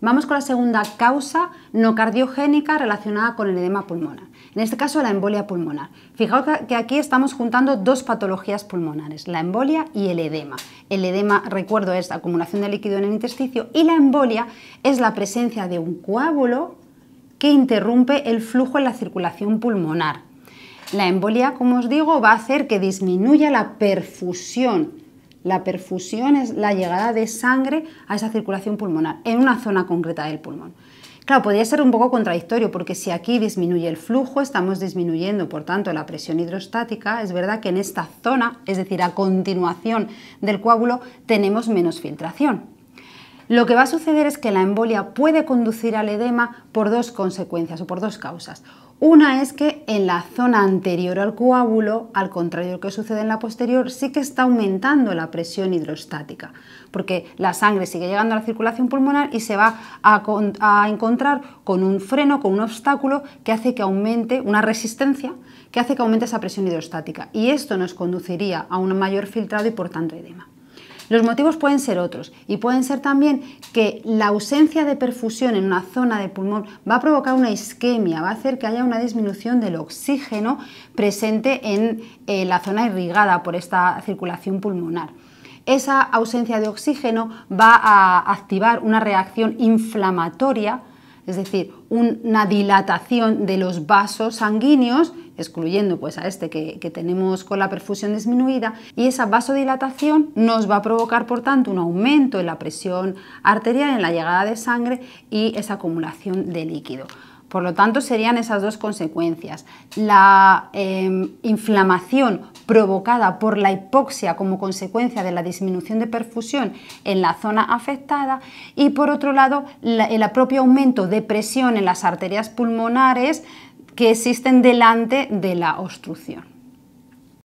Vamos con la segunda causa no cardiogénica relacionada con el edema pulmonar. En este caso, la embolia pulmonar. Fijaos que aquí estamos juntando dos patologías pulmonares, la embolia y el edema. El edema, recuerdo, es la acumulación de líquido en el intersticio y la embolia es la presencia de un coágulo que interrumpe el flujo en la circulación pulmonar. La embolia, como os digo, va a hacer que disminuya la perfusión la perfusión es la llegada de sangre a esa circulación pulmonar, en una zona concreta del pulmón. Claro, podría ser un poco contradictorio porque si aquí disminuye el flujo, estamos disminuyendo, por tanto, la presión hidrostática. Es verdad que en esta zona, es decir, a continuación del coágulo, tenemos menos filtración. Lo que va a suceder es que la embolia puede conducir al edema por dos consecuencias o por dos causas. Una es que en la zona anterior al coágulo, al contrario que sucede en la posterior, sí que está aumentando la presión hidrostática, porque la sangre sigue llegando a la circulación pulmonar y se va a, a encontrar con un freno, con un obstáculo que hace que aumente una resistencia que hace que aumente esa presión hidrostática y esto nos conduciría a un mayor filtrado y por tanto edema. Los motivos pueden ser otros y pueden ser también que la ausencia de perfusión en una zona de pulmón va a provocar una isquemia, va a hacer que haya una disminución del oxígeno presente en eh, la zona irrigada por esta circulación pulmonar esa ausencia de oxígeno va a activar una reacción inflamatoria es decir, una dilatación de los vasos sanguíneos, excluyendo pues a este que, tenemos con la perfusión disminuida, y esa vasodilatación nos va a provocar por tanto un aumento en la presión arterial, en la llegada de sangre y esa acumulación de líquido. Por lo tanto, serían esas dos consecuencias, la em, inflamación provocada por la hipoxia como consecuencia de la disminución de perfusión en la zona afectada y por otro lado el propio aumento de presión en las arterias pulmonares que existen delante de la obstrucción.